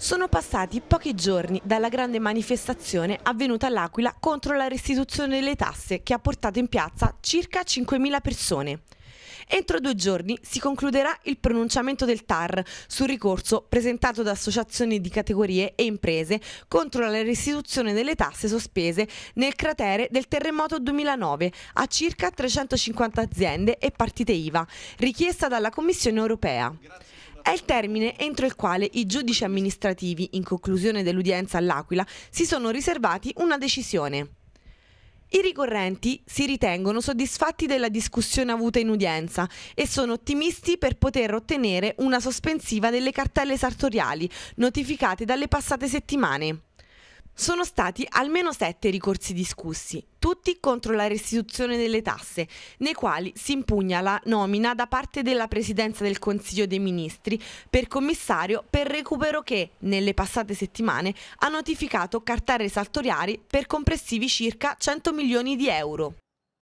Sono passati pochi giorni dalla grande manifestazione avvenuta all'Aquila contro la restituzione delle tasse che ha portato in piazza circa 5.000 persone. Entro due giorni si concluderà il pronunciamento del TAR sul ricorso presentato da associazioni di categorie e imprese contro la restituzione delle tasse sospese nel cratere del terremoto 2009 a circa 350 aziende e partite IVA, richiesta dalla Commissione europea è il termine entro il quale i giudici amministrativi, in conclusione dell'udienza all'Aquila, si sono riservati una decisione. I ricorrenti si ritengono soddisfatti della discussione avuta in udienza e sono ottimisti per poter ottenere una sospensiva delle cartelle sartoriali notificate dalle passate settimane. Sono stati almeno sette ricorsi discussi, tutti contro la restituzione delle tasse, nei quali si impugna la nomina da parte della Presidenza del Consiglio dei Ministri per commissario per recupero che, nelle passate settimane, ha notificato cartelle saltoriari per complessivi circa 100 milioni di euro.